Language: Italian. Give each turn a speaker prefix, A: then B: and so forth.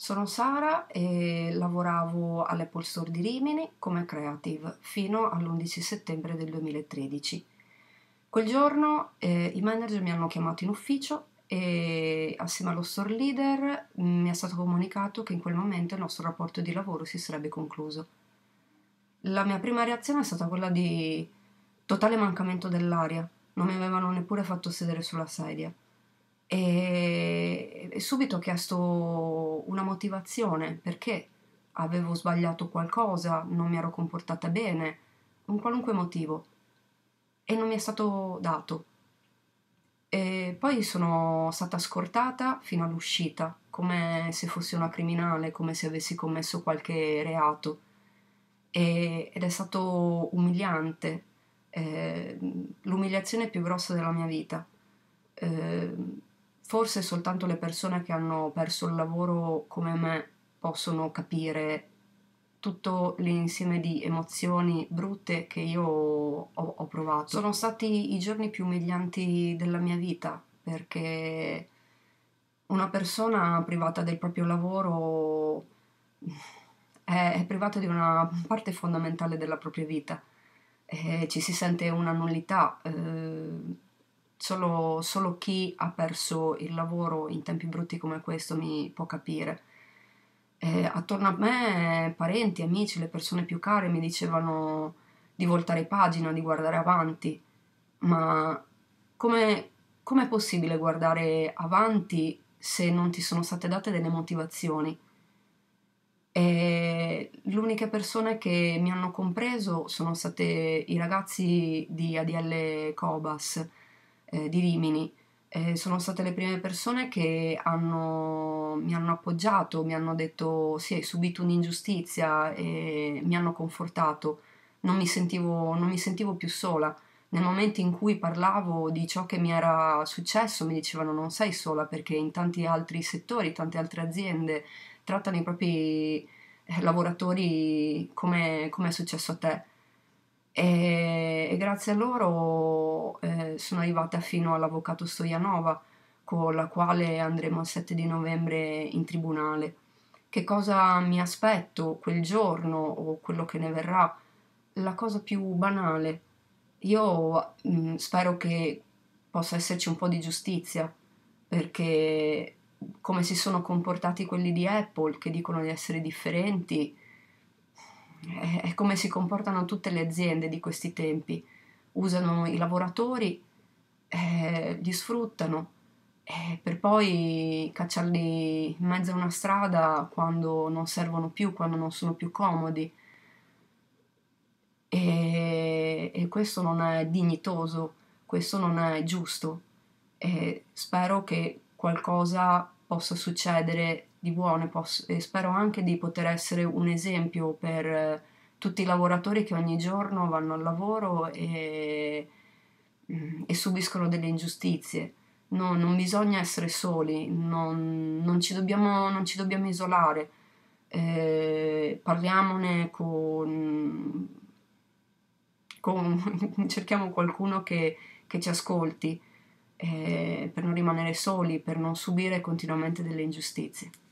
A: Sono Sara e lavoravo all'Apple Store di Rimini come creative fino all'11 settembre del 2013. Quel giorno eh, i manager mi hanno chiamato in ufficio e assieme allo store leader mi è stato comunicato che in quel momento il nostro rapporto di lavoro si sarebbe concluso. La mia prima reazione è stata quella di totale mancamento dell'aria, non mi avevano neppure fatto sedere sulla sedia e, e subito ho chiesto una motivazione, perché avevo sbagliato qualcosa, non mi ero comportata bene, un qualunque motivo. E non mi è stato dato. E poi sono stata scortata fino all'uscita, come se fossi una criminale, come se avessi commesso qualche reato. E, ed è stato umiliante, eh, l'umiliazione più grossa della mia vita. Eh, forse soltanto le persone che hanno perso il lavoro come me possono capire tutto l'insieme di emozioni brutte che io ho, ho, provato. Sono stati i giorni più umilianti della mia vita perché una persona privata del proprio lavoro è, è privata di una parte fondamentale della propria vita. e ci si sente una nullità. Eh, Solo, solo, chi ha perso il lavoro in tempi brutti come questo mi può capire. E attorno a me parenti, amici, le persone più care mi dicevano di voltare pagina, di guardare avanti, ma come, è possibile guardare avanti se non ti sono state date delle motivazioni? E l'unica persona che mi hanno compreso sono state i ragazzi di ADL Cobas, eh, di Rimini. Eh, sono state le prime persone che hanno, mi hanno appoggiato, mi hanno detto sì, hai subito un'ingiustizia e mi hanno confortato, non mi sentivo, non mi sentivo più sola. Nel momento in cui parlavo di ciò che mi era successo mi dicevano non sei sola perché in tanti altri settori, tante altre aziende trattano i propri eh, lavoratori come, come è successo a te e, e grazie a loro eh, sono arrivata fino all'avvocato Stojanova con la quale andremo il 7 di novembre in tribunale. Che cosa mi aspetto quel giorno o quello che ne verrà? La cosa più banale. Io mh, mm, spero che possa esserci un po' di giustizia, perché come si sono comportati quelli di Apple che dicono di essere differenti, è come si comportano tutte le aziende di questi tempi. Usano i lavoratori, eh, li sfruttano eh, per poi cacciarli in mezzo a una strada quando non servono più, quando non sono più comodi. E, e questo non è dignitoso, questo non è giusto. E spero che qualcosa possa succedere di buone posso, e spero anche di poter essere un esempio per eh, tutti i lavoratori che ogni giorno vanno al lavoro e, mm, e subiscono delle ingiustizie. No, non bisogna essere soli, non, non, ci, dobbiamo, non ci, dobbiamo, isolare, eh, parliamone con, con cerchiamo qualcuno che, che ci ascolti. Eh, per non rimanere soli, per non subire continuamente delle ingiustizie.